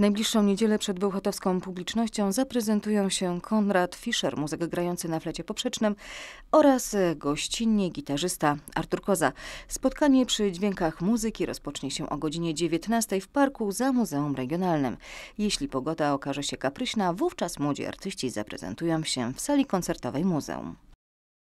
najbliższą niedzielę przed bełchatowską publicznością zaprezentują się Konrad Fischer, muzyk grający na flecie poprzecznym oraz gościnnie gitarzysta Artur Koza. Spotkanie przy dźwiękach muzyki rozpocznie się o godzinie 19 w parku za Muzeum Regionalnym. Jeśli pogoda okaże się kapryśna, wówczas młodzi artyści zaprezentują się w sali koncertowej muzeum.